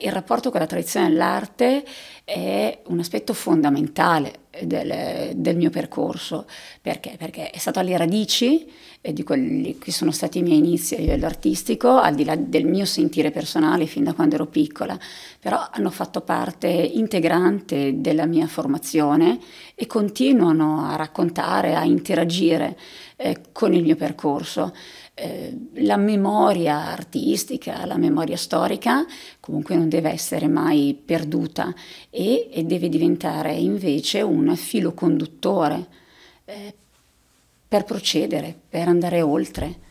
Il rapporto con la tradizione dell'arte è un aspetto fondamentale del, del mio percorso. Perché? Perché è stato alle radici eh, di quelli che sono stati i miei inizi a livello artistico, al di là del mio sentire personale fin da quando ero piccola, però hanno fatto parte integrante della mia formazione e continuano a raccontare, a interagire eh, con il mio percorso. Eh, la memoria artistica, la memoria storica comunque non deve essere mai perduta e, e deve diventare invece un un filo conduttore eh, per procedere, per andare oltre.